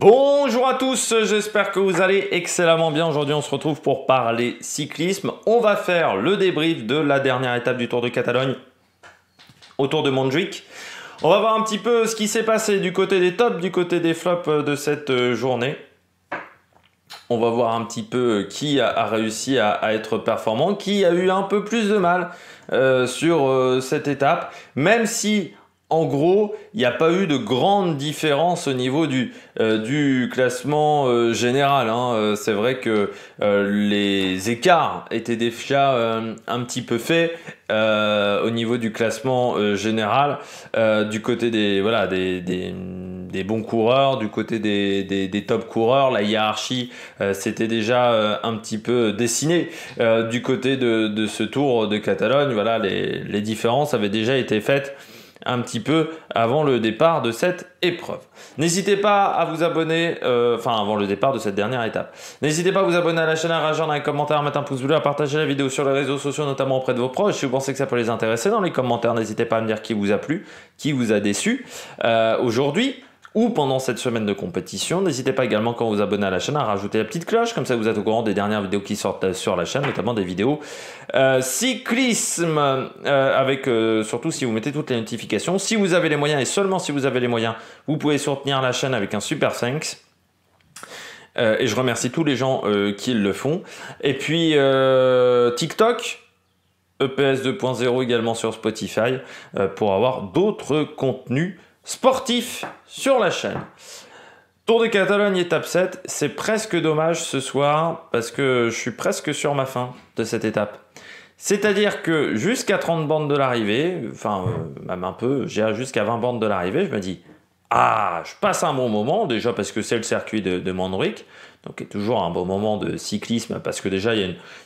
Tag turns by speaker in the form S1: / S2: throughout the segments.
S1: Bonjour à tous, j'espère que vous allez excellemment bien. Aujourd'hui, on se retrouve pour parler cyclisme. On va faire le débrief de la dernière étape du Tour de Catalogne autour de Montjuic. On va voir un petit peu ce qui s'est passé du côté des tops, du côté des flops de cette euh, journée. On va voir un petit peu euh, qui a, réussi à, être performant, qui a eu un peu plus de mal euh, sur cette étape, même si en gros, il n'y a pas eu de grande différence au niveau du, euh, classement euh, général. Hein. Euh, c'est vrai que les écarts étaient déjà un petit peu faits au niveau du classement général du côté des, voilà, des, bons coureurs, du côté des, top coureurs. La hiérarchie s'était déjà un petit peu dessinée du côté de, ce tour de Catalogne. Voilà, les différences avaient déjà été faites un petit peu avant le départ de cette épreuve. N'hésitez pas à vous abonner, euh, enfin avant le départ de cette dernière étape. N'hésitez pas à vous abonner à la chaîne, à dans un commentaire, à mettre un pouce bleu, à partager la vidéo sur les réseaux sociaux, notamment auprès de vos proches. Si vous pensez que ça peut les intéresser, dans les commentaires, n'hésitez pas à me dire qui vous a plu, qui vous a déçu euh, aujourd'hui ou pendant cette semaine de compétition. N'hésitez pas également quand vous vous abonnez à la chaîne à rajouter la petite cloche, comme ça vous êtes au courant des dernières vidéos qui sortent euh, sur la chaîne, notamment des vidéos euh, cyclisme, euh, avec surtout si vous mettez toutes les notifications. Si vous avez les moyens, et seulement si vous avez les moyens, vous pouvez soutenir la chaîne avec un super thanks. et je remercie tous les gens qui le font. Et puis TikTok, EPS 2.0 également sur Spotify pour avoir d'autres contenus sportif sur la chaîne. Tour de Catalogne étape 7, c'est presque dommage ce soir parce que je suis presque sur ma fin de cette étape. C'est-à-dire que jusqu'à 30 bandes de l'arrivée, enfin euh, même un peu, j'ai jusqu'à 20 bandes de l'arrivée, je me dis ah, je passe un bon moment, déjà parce que c'est le circuit de, de donc est toujours un bon moment de cyclisme, parce que déjà il y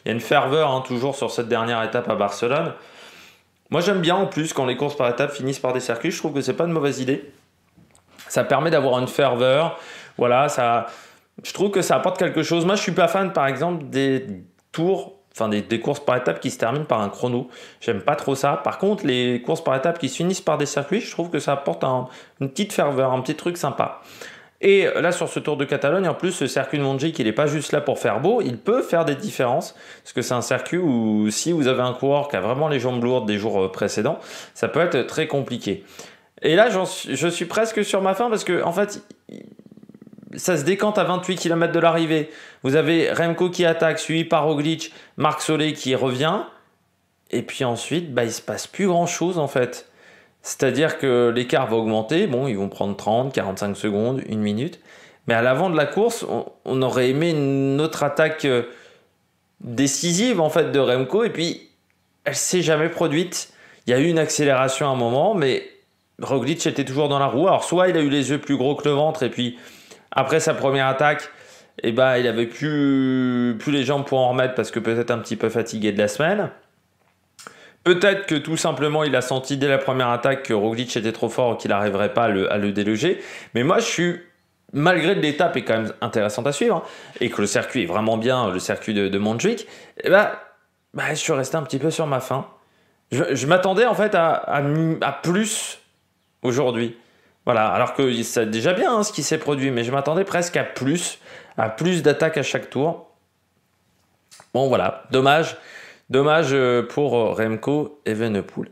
S1: a une, ferveur hein, toujours sur cette dernière étape à Barcelone. Moi, j'aime bien en plus quand les courses par étapes finissent par des circuits. Je trouve que c'est pas une mauvaise idée. Ça permet d'avoir une ferveur. Voilà, ça. Je trouve que ça apporte quelque chose. Moi, je suis pas fan, par exemple, des tours enfin des, courses par étapes qui se terminent par un chrono. J'aime pas trop ça. Par contre, les courses par étapes qui se finissent par des circuits, je trouve que ça apporte une petite ferveur, un petit truc sympa. Et là, sur ce Tour de Catalogne, en plus, ce circuit de Montjuïc, il n'est pas juste là pour faire beau, il peut faire des différences, parce que c'est un circuit où si vous avez un coureur qui a vraiment les jambes lourdes des jours euh, précédents, ça peut être très compliqué. Et là, je suis presque sur ma fin, parce que, en fait, ça se décante à 28 km de l'arrivée. Vous avez Remco qui attaque, suivi par Oglitch, Marc Solé qui revient. Et puis ensuite, bah, il se passe plus grand chose en fait. C'est-à-dire que l'écart va augmenter, bon, ils vont prendre 30, 45 secondes, une minute. Mais à l'avant de la course, on, aurait aimé une autre attaque euh, décisive en fait de Remco et puis elle s'est jamais produite. Il y a eu une accélération à un moment, mais Roglic était toujours dans la roue. Alors soit il a eu les yeux plus gros que le ventre et puis après sa première attaque, eh ben, il avait plus, plus les jambes pour en remettre parce que peut-être un petit peu fatigué de la semaine. Peut-être que tout simplement il a senti dès la première attaque que Roglic était trop fort, qu'il n'arriverait pas à le, déloger. Mais moi je suis malgré l'étape est quand même intéressante à suivre, hein, et que le circuit est vraiment bien, le circuit de, Montjuïc. Eh ben, bah, je suis resté un petit peu sur ma faim. Je, m'attendais en fait à, plus aujourd'hui. Voilà, alors que c'est déjà bien hein, ce qui s'est produit, mais je m'attendais presque à plus, à plus d'attaques à chaque tour. Bon voilà, dommage. Dommage euh, pour euh, Remco Evenepoel.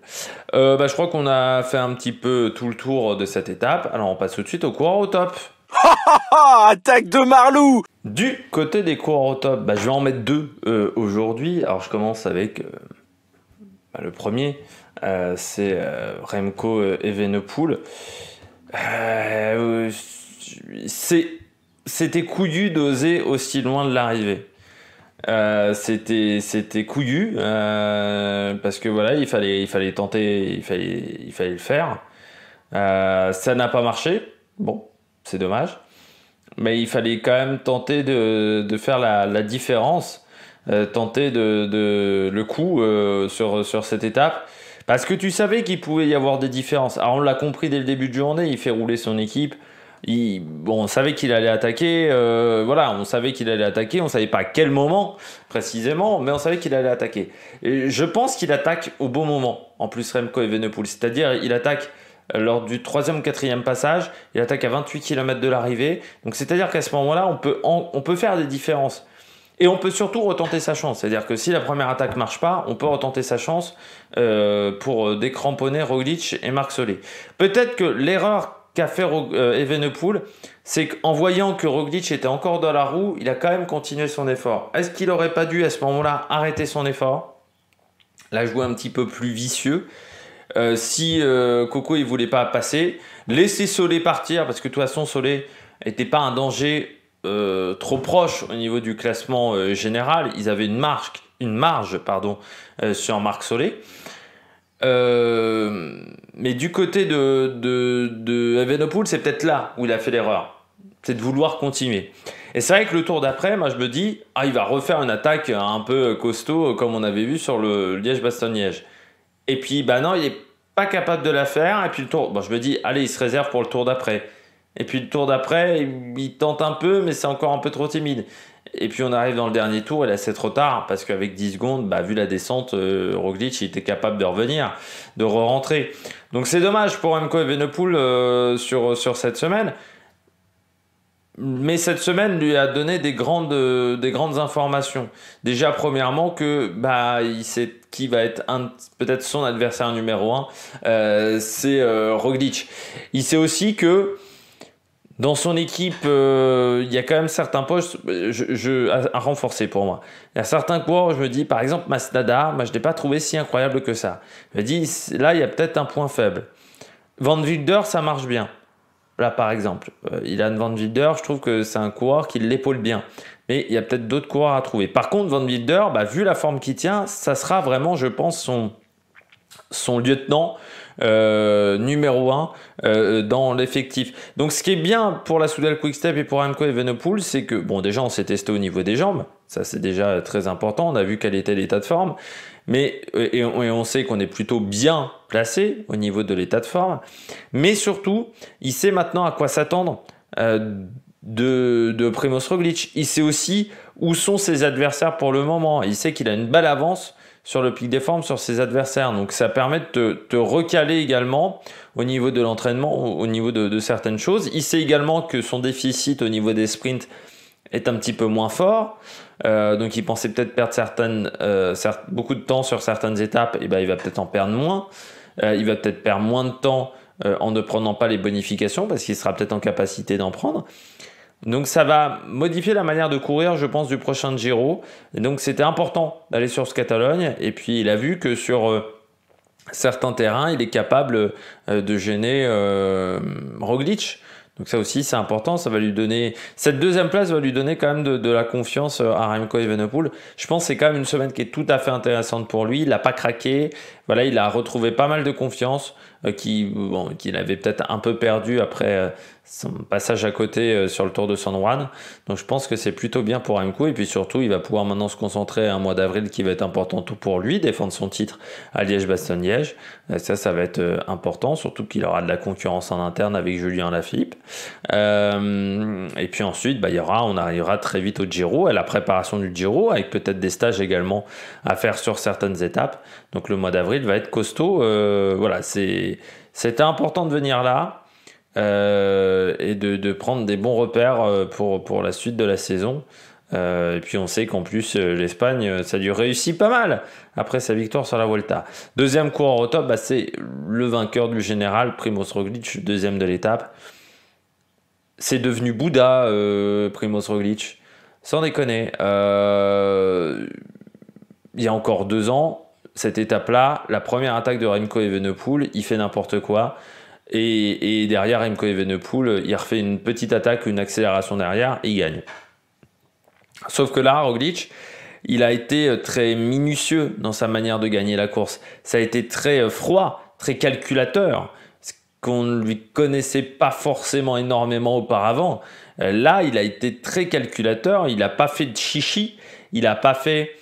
S1: Euh, bah, je crois qu'on a fait un petit peu tout le tour de cette étape. Alors on passe tout de suite au coureur au top. Attaque de Marlou Du côté des coureurs au top, bah, je vais en mettre deux euh, aujourd'hui. Alors je commence avec bah, le premier. c'est Remco Evenepoel. C'était couillu d'oser aussi loin de l'arrivée. Euh, c'était c'était couillu euh, parce que voilà il fallait tenter il fallait il le faire euh, ça n'a pas marché bon c'est dommage mais il fallait quand même tenter de, faire la, différence tenter de, le coup sur sur cette étape parce que tu savais qu'il pouvait y avoir des différences alors on l'a compris dès le début de journée il fait rouler son équipe bon, on savait qu'il allait attaquer, euh, voilà, on savait qu'il allait attaquer, on savait pas à quel moment précisément, mais on savait qu'il allait attaquer. je pense qu'il attaque au bon moment, en plus Remco et Evenepoel, c'est-à-dire il attaque euh, lors du troisième ou quatrième passage, il attaque à 28 km de l'arrivée, donc c'est-à-dire qu'à ce moment-là, on peut, on peut faire des différences. Et on peut surtout retenter sa chance. C'est-à-dire que si la première attaque marche pas, on peut retenter sa chance euh, pour décramponner Roglic et Marc Solé. Peut-être que l'erreur fait euh, Evenepoel, c'est qu'en voyant que Roglic était encore dans la roue, il a quand même continué son effort. Est-ce qu'il n'aurait pas dû à ce moment-là arrêter son effort La jouer un petit peu plus vicieux euh, si euh, Coco il voulait pas passer, laisser Solé partir parce que de toute façon Solé n'était pas un danger trop proche au niveau du classement général. Ils avaient une marge, une marge pardon, sur Marc Solé. Euh, mais du côté de, de, de Evenepoel, c'est peut-être là où il a fait l'erreur. C'est de vouloir continuer. Et c'est vrai que le tour d'après, moi je me dis, ah, il va refaire une attaque un peu costaud euh, comme on avait vu sur le Liège-Bastogne-Liège. Et puis, bah non, il n'est pas capable de la faire. Et puis le tour, bon, je me dis, allez, il se réserve pour le tour d'après. Et puis le tour d'après, il tente un peu, mais c'est encore un peu trop timide. Et puis on arrive dans le dernier tour, et là c'est trop tard, parce qu'avec 10 secondes, bah, vu la descente, euh, Roglic était capable de revenir, de re-rentrer. Donc c'est dommage pour Remco Evenepoel euh, sur, sur cette semaine. Mais cette semaine lui a donné des grandes, des grandes informations. Déjà, premièrement, que bah, il sait qui va être peut-être son adversaire numéro 1, euh, c'est Roglic. Il sait aussi que dans son équipe, euh, il y a quand même certains postes euh, à, renforcer pour moi. Il y a certains coureurs où je me dis, par exemple, Masnada, moi, je ne l'ai pas trouvé si incroyable que ça. Je me dis, là, il y a peut-être un point faible. Van Wilder, ça marche bien. Là, par exemple, Il euh, Ilan Van Wilder, je trouve que c'est un coureur qui l'épaule bien. Mais il y a peut-être d'autres coureurs à trouver. Par contre, Van Wilder, bah, vu la forme qu'il tient, ça sera vraiment, je pense, son lieutenant euh, numéro 1 euh, dans l'effectif. Donc ce qui est bien pour la Soudal Quick-Step et pour Amco Evenepoel, c'est que, bon déjà on s'est testé au niveau des jambes, ça c'est déjà très important, on a vu quel était l'état de forme, mais, euh, et, on, sait qu'on est plutôt bien placé au niveau de l'état de forme, mais surtout, il sait maintenant à quoi s'attendre. de, de Primoz Roglic. Il sait aussi où sont ses adversaires pour le moment. Il sait qu'il a une belle avance sur le pic des formes sur ses adversaires. Donc ça permet de te, recaler également au niveau de l'entraînement, au, niveau de, certaines choses. Il sait également que son déficit au niveau des sprints est un petit peu moins fort. Euh, donc il pensait peut-être perdre certaines, euh, beaucoup de temps sur certaines étapes, et eh ben il va peut-être en perdre moins. Euh, il va peut-être perdre moins de temps en ne prenant pas les bonifications parce qu'il sera peut-être en capacité d'en prendre. Donc ça va modifier la manière de courir, je pense, du prochain Giro. donc c'était important d'aller sur ce Catalogne. Et puis il a vu que sur euh, certains terrains, il est capable euh, de gêner euh, Roglic. Donc ça aussi, c'est important. Ça va lui donner cette deuxième place va lui donner quand même de, la confiance à Remco Evenepoel. Je pense que c'est quand même une semaine qui est tout à fait intéressante pour lui. Il n'a pas craqué. Voilà, il a retrouvé pas mal de confiance. Euh, qui, qu'il avait peut-être un peu perdu après euh, son passage à côté euh, sur le Tour de San Juan. Donc je pense que c'est plutôt bien pour Remco et puis surtout il va pouvoir maintenant se concentrer à un mois d'avril qui va être important tout pour lui, défendre son titre à Liège-Bastogne-Liège. Ça, ça va être important, surtout qu'il aura de la concurrence en interne avec Julien Lafilippe. et puis ensuite, bah, il y aura, on arrivera très vite au Giro, à la préparation du Giro, avec peut-être des stages également à faire sur certaines étapes. Donc le mois d'avril va être costaud. voilà, c'est c'était important de venir là euh, et de, prendre des bons repères euh, pour, pour la suite de la saison. Euh, et puis on sait qu'en plus l'Espagne, ça dû réussir pas mal après sa victoire sur la Volta. Deuxième coureur au top, bah, c'est le vainqueur du général, Primoz Roglic, deuxième de l'étape. C'est devenu Bouddha, Primo Primoz Roglic. Sans déconner. il y a encore deux ans, cette étape-là, la première attaque de Remco Evenepoel, il fait n'importe quoi. Et, et, derrière Remco Evenepoel, il refait une petite attaque, une accélération derrière, et il gagne. Sauf que là, Roglic, il a été très minutieux dans sa manière de gagner la course. Ça a été très froid, très calculateur, ce qu'on ne lui connaissait pas forcément énormément auparavant. Là, il a été très calculateur, il n'a pas fait de chichi, il n'a pas fait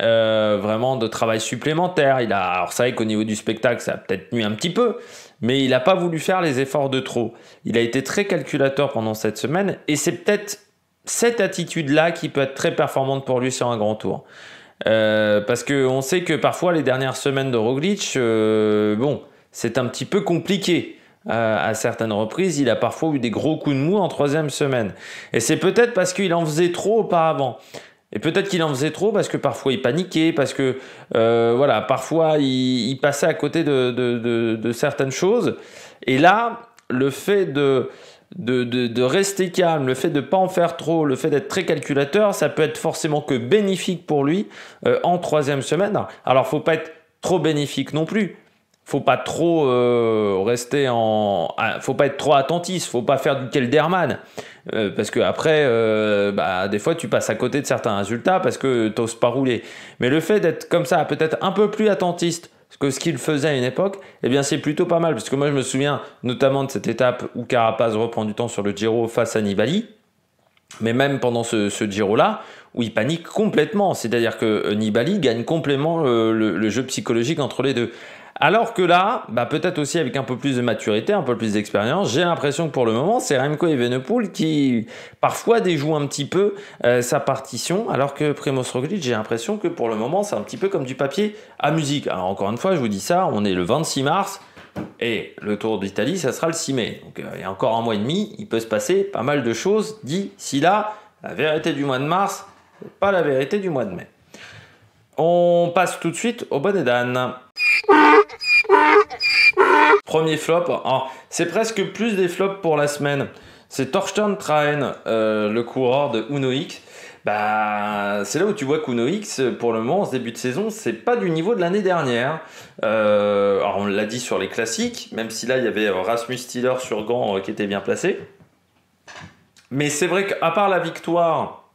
S1: euh, vraiment de travail supplémentaire. Il a, alors c'est vrai qu'au niveau du spectacle, ça a peut-être nuit un petit peu, mais il n'a pas voulu faire les efforts de trop. Il a été très calculateur pendant cette semaine, et c'est peut-être cette attitude-là qui peut être très performante pour lui sur un grand tour. Euh, parce qu'on sait que parfois les dernières semaines de Roglic, euh, bon, c'est un petit peu compliqué. Euh, à certaines reprises, il a parfois eu des gros coups de mou en troisième semaine. Et c'est peut-être parce qu'il en faisait trop auparavant. Et peut-être qu'il en faisait trop parce que parfois il paniquait, parce que euh, voilà, parfois il, passait à côté de, certaines choses. Et là, le fait de, de, rester calme, le fait de ne pas en faire trop, le fait d'être très calculateur, ça peut être forcément que bénéfique pour lui euh, en troisième semaine. Alors, faut pas être trop bénéfique non plus faut pas trop euh, rester en, faut pas être trop attentiste, faut pas faire du kelderman, euh, parce que après, euh, bah, des fois tu passes à côté de certains résultats parce que t'oses pas rouler. Mais le fait d'être comme ça, peut-être un peu plus attentiste que ce qu'il faisait à une époque, eh bien c'est plutôt pas mal, parce que moi je me souviens notamment de cette étape où Carapaz reprend du temps sur le Giro face à Nibali, mais même pendant ce, Giro-là, où il panique complètement, c'est-à-dire que Nibali gagne complètement le jeu psychologique entre les deux. Alors que là, bah, peut-être aussi avec un peu plus de maturité, un peu plus d'expérience, j'ai l'impression que pour le moment, c'est Remco Evenepoel qui parfois déjoue un petit peu euh, sa partition, alors que Primoz Roglic, j'ai l'impression que pour le moment, c'est un petit peu comme du papier à musique. Alors encore une fois, je vous dis ça, on est le 26 mars, et le Tour d'Italie, ça sera le 6 mai. Donc euh, il y a encore un mois et demi, il peut se passer pas mal de choses d'ici là. La vérité du mois de mars, pas la vérité du mois de mai. On passe tout de suite au bonnet Premier flop, ah, c'est presque plus des flops pour la semaine. C'est Torsten Train, euh, le coureur de Uno X. Bah, c'est là où tu vois qu'Uno X, pour le moment, en ce début de saison, c'est pas du niveau de l'année dernière. Euh, alors, on l'a dit sur les classiques, même si là, il y avait euh, Rasmus Stiller sur Gant qui était bien placé. Mais c'est vrai qu'à part la victoire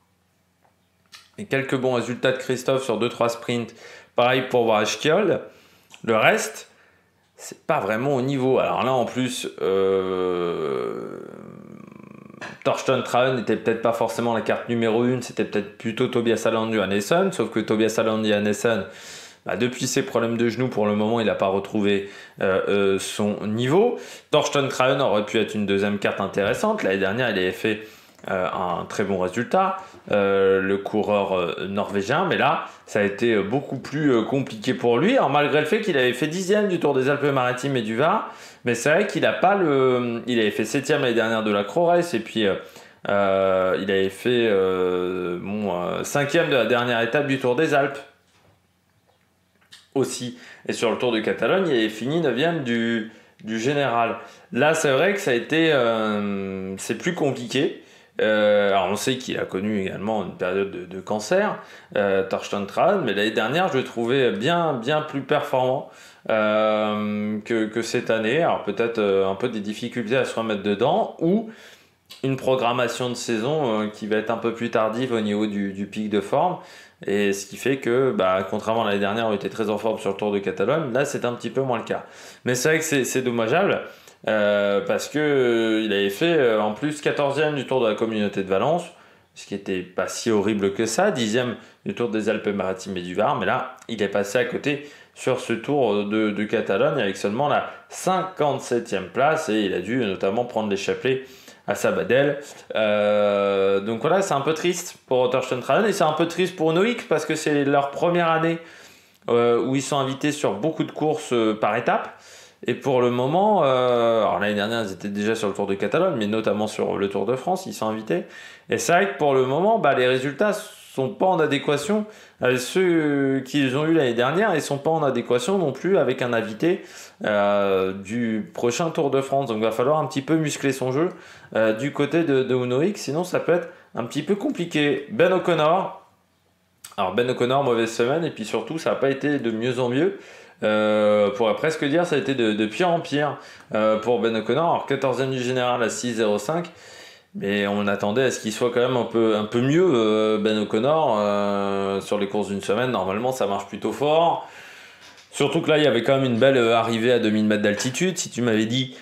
S1: et quelques bons résultats de Christophe sur 2-3 sprints, pareil pour Varashkiol, le reste, c'est pas vraiment au niveau. Alors là, en plus, euh... Torsten Traun n'était peut-être pas forcément la carte numéro 1, c'était peut-être plutôt Tobias Alandu à sauf que Tobias Alandu à bah, depuis ses problèmes de genoux, pour le moment, il n'a pas retrouvé euh, euh, son niveau. Torsten Traun aurait pu être une deuxième carte intéressante. L'année dernière, il avait fait euh, un très bon résultat, euh, le coureur euh, norvégien, mais là, ça a été beaucoup plus compliqué pour lui, malgré le fait qu'il avait fait dixième du Tour des Alpes-Maritimes et du Var, mais c'est vrai qu'il a pas le... Il avait fait septième l'année dernière de la cro et puis... il avait fait bon, cinquième de la dernière étape du Tour des Alpes aussi. Et sur le Tour de Catalogne, il avait fini neuvième du, du général. Là, c'est vrai que ça a été, c'est plus compliqué. Euh, alors on sait qu'il a connu également une période de, cancer, euh, Torsten mais l'année dernière je le trouvais bien, bien plus performant euh, que, cette année. Alors peut-être euh, un peu des difficultés à se remettre dedans ou une programmation de saison qui va être un peu plus tardive au niveau du, pic de forme. Et ce qui fait que, bah, contrairement à l'année dernière, on était très en forme sur le Tour de Catalogne, là c'est un petit peu moins le cas. Mais c'est vrai que c'est dommageable. Euh, parce que euh, il avait fait euh, en plus 14e du Tour de la Communauté de Valence, ce qui n'était pas si horrible que ça, 10e du Tour des Alpes-Maritimes et du Var, mais là, il est passé à côté sur ce Tour de, de Catalogne avec seulement la 57e place et il a dû notamment prendre les chapelets à Sabadell. donc voilà, c'est un peu triste pour Torsten Traden et c'est un peu triste pour Noïc parce que c'est leur première année où ils sont invités sur beaucoup de courses par étapes. Et pour le moment, euh, l'année dernière, ils étaient déjà sur le Tour de Catalogne, mais notamment sur le Tour de France, ils sont invités. Et c'est vrai que pour le moment, bah, les résultats sont pas en adéquation avec ceux qu'ils ont eu l'année dernière et sont pas en adéquation non plus avec un invité euh, du prochain Tour de France. Donc il va falloir un petit peu muscler son jeu euh, du côté de, de sinon ça peut être un petit peu compliqué. Ben O'Connor, alors Ben O'Connor, mauvaise semaine, et puis surtout ça n'a pas été de mieux en mieux. Euh, on pourrait presque dire ça a été de, pire en pire euh, pour Ben O'Connor. Alors 14e du général à 6.05 Mais on attendait à ce qu'il soit quand même un peu, un peu mieux, euh, Ben O'Connor. sur les courses d'une semaine, normalement, ça marche plutôt fort. Surtout que là, il y avait quand même une belle arrivée à 2000 mètres d'altitude. Si tu m'avais dit,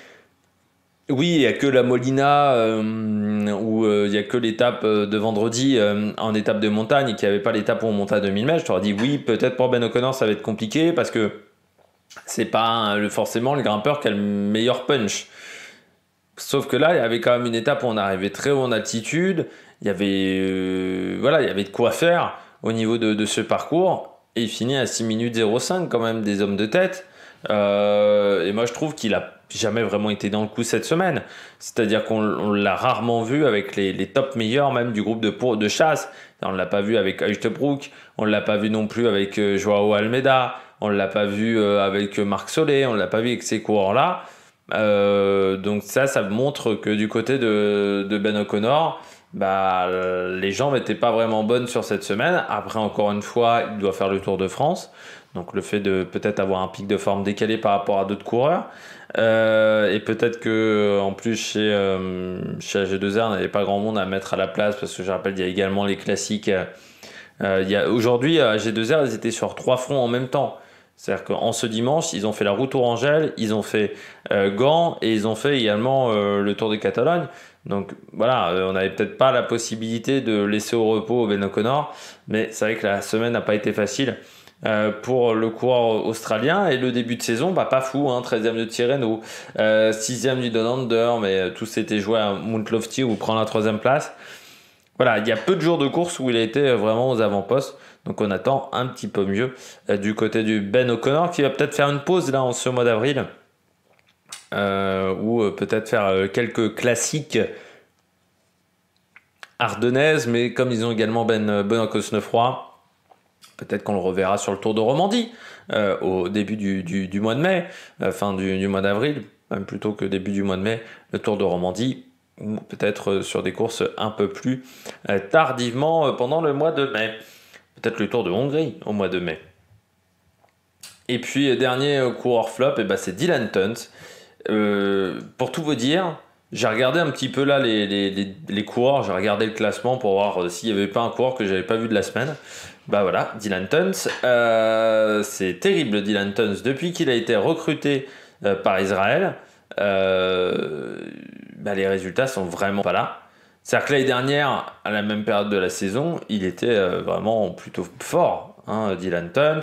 S1: oui, il n'y a que la Molina, où ou il n'y a que l'étape de vendredi en étape de montagne, et qu'il n'y avait pas l'étape où on montait à 2000 mètres, je t'aurais dit, oui, peut-être pour Ben O'Connor, ça va être compliqué, parce que c'est pas forcément le grimpeur qui a le meilleur punch. Sauf que là, il y avait quand même une étape où on arrivait très haut en altitude. Il y avait, euh, voilà, il y avait de quoi faire au niveau de, ce parcours. Et il finit à 6 minutes 05 quand même des hommes de tête. Euh, et moi, je trouve qu'il a jamais vraiment été dans le coup cette semaine. C'est-à-dire qu'on l'a rarement vu avec les, les, top meilleurs même du groupe de, pour, de chasse. On ne l'a pas vu avec Eustebrook. On ne l'a pas vu non plus avec euh, Joao Almeida. On l'a pas vu euh, avec Marc Solé, on l'a pas vu avec ces coureurs-là. Euh, donc ça, ça montre que du côté de, de Ben O'Connor, bah, les jambes n'étaient pas vraiment bonnes sur cette semaine. Après, encore une fois, il doit faire le Tour de France. Donc le fait de peut-être avoir un pic de forme décalé par rapport à d'autres coureurs. Euh, et peut-être que en plus chez, euh, chez AG2R, on n'avait pas grand monde à mettre à la place parce que je rappelle, il y a également les classiques. Euh, Aujourd'hui, AG2R, ils étaient sur trois fronts en même temps. C'est-à-dire qu'en ce dimanche, ils ont fait la route Orangelle, ils ont fait euh, Gand et ils ont fait également euh, le Tour de Catalogne. Donc voilà, euh, on n'avait peut-être pas la possibilité de laisser au repos Ben O'Connor, mais c'est vrai que la semaine n'a pas été facile pour le coureur australien et le début de saison, bah, pas fou, hein, 13e de Tirreno, 6e du Donander, mais tous s'était joué à Mount Lofty où prend la troisième place voilà, il y a peu de jours de course où il a été euh, vraiment aux avant-postes. Donc on attend un petit peu mieux euh, du côté du Ben O'Connor qui va peut-être faire une pause là en ce mois d'avril. Euh, ou peut-être faire quelques classiques ardennaises, mais comme ils ont également Ben, ben O'Connor peut-être qu'on le reverra sur le Tour de Romandie au début du, mois de mai, fin du, du mois d'avril, même plutôt que début du mois de mai, le Tour de Romandie ou peut-être euh, sur des courses un peu plus euh, tardivement euh, pendant le mois de mai. Peut-être le Tour de Hongrie au mois de mai. Et puis, dernier coureur flop, et eh ben, c'est Dylan Tuns. pour tout vous dire, j'ai regardé un petit peu là les, les, coureurs, j'ai regardé le classement pour voir s'il n'y avait pas un coureur que j'avais pas vu de la semaine. Bah voilà, Dylan Tuns. c'est terrible Dylan Tuns. Depuis qu'il a été recruté par Israël, euh, bah, les résultats sont vraiment pas là. C'est-à-dire que l'année dernière, à la même période de la saison, il était euh, vraiment plutôt fort, hein, Dylan Tunt.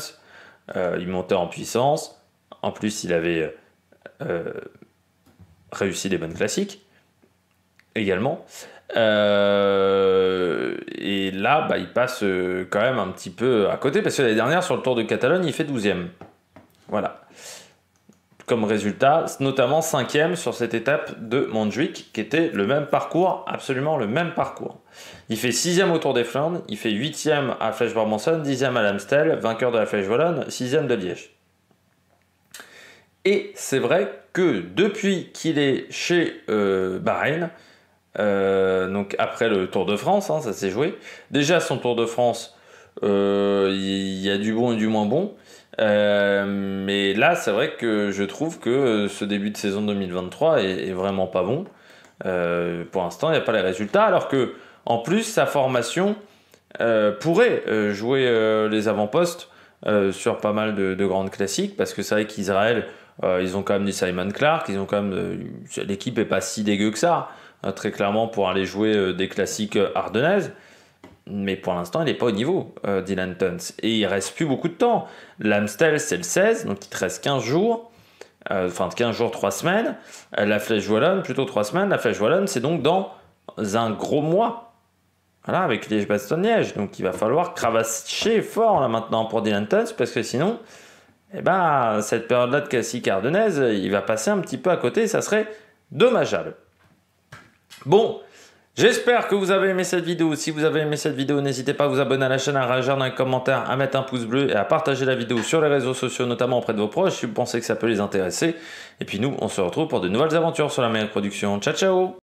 S1: Euh, il montait en puissance. En plus, il avait euh, réussi les bonnes classiques également. et là, bah, il passe quand même un petit peu à côté parce que l'année dernière, sur le Tour de Catalogne, il fait 12e. Voilà comme résultat, notamment cinquième sur cette étape de Montjuic, qui était le même parcours, absolument le même parcours. Il fait sixième au Tour des Flandres, il fait huitième à flèche barbanson dixième à l'Amstel, vainqueur de la Flèche Wallonne, sixième de Liège. Et c'est vrai que depuis qu'il est chez euh, Bahreïn, euh, donc après le Tour de France, hein, ça s'est joué, déjà son Tour de France, il euh, y a du bon et du moins bon. Euh, mais là, c'est vrai que je trouve que ce début de saison 2023 est, vraiment pas bon. Euh, pour l'instant, il n'y a pas les résultats, alors que en plus, sa formation pourrait jouer les avant-postes sur pas mal de, grandes classiques, parce que c'est vrai qu'Israël, ils ont quand même des Simon Clark, ils ont quand même l'équipe est pas si dégueu que ça, hein, très clairement pour aller jouer des classiques ardennaises mais pour l'instant, il n'est pas au niveau, euh, Dylan Tuns. Et il reste plus beaucoup de temps. L'Amstel, c'est le 16, donc il te reste 15 jours. Euh, enfin, 15 jours, 3 semaines. Euh, la Flèche Wallonne, plutôt 3 semaines. La Flèche Wallonne, c'est donc dans un gros mois. Voilà, avec les baston Donc il va falloir cravacher fort là maintenant pour Dylan Tuns, parce que sinon, eh ben, cette période-là de Cassis-Cardenaise, il va passer un petit peu à côté. Ça serait dommageable. Bon, J'espère que vous avez aimé cette vidéo. Si vous avez aimé cette vidéo, n'hésitez pas à vous abonner à la chaîne, à réagir dans les commentaires, à mettre un pouce bleu et à partager la vidéo sur les réseaux sociaux, notamment auprès de vos proches si vous pensez que ça peut les intéresser. Et puis nous, on se retrouve pour de nouvelles aventures sur la meilleure production. Ciao, ciao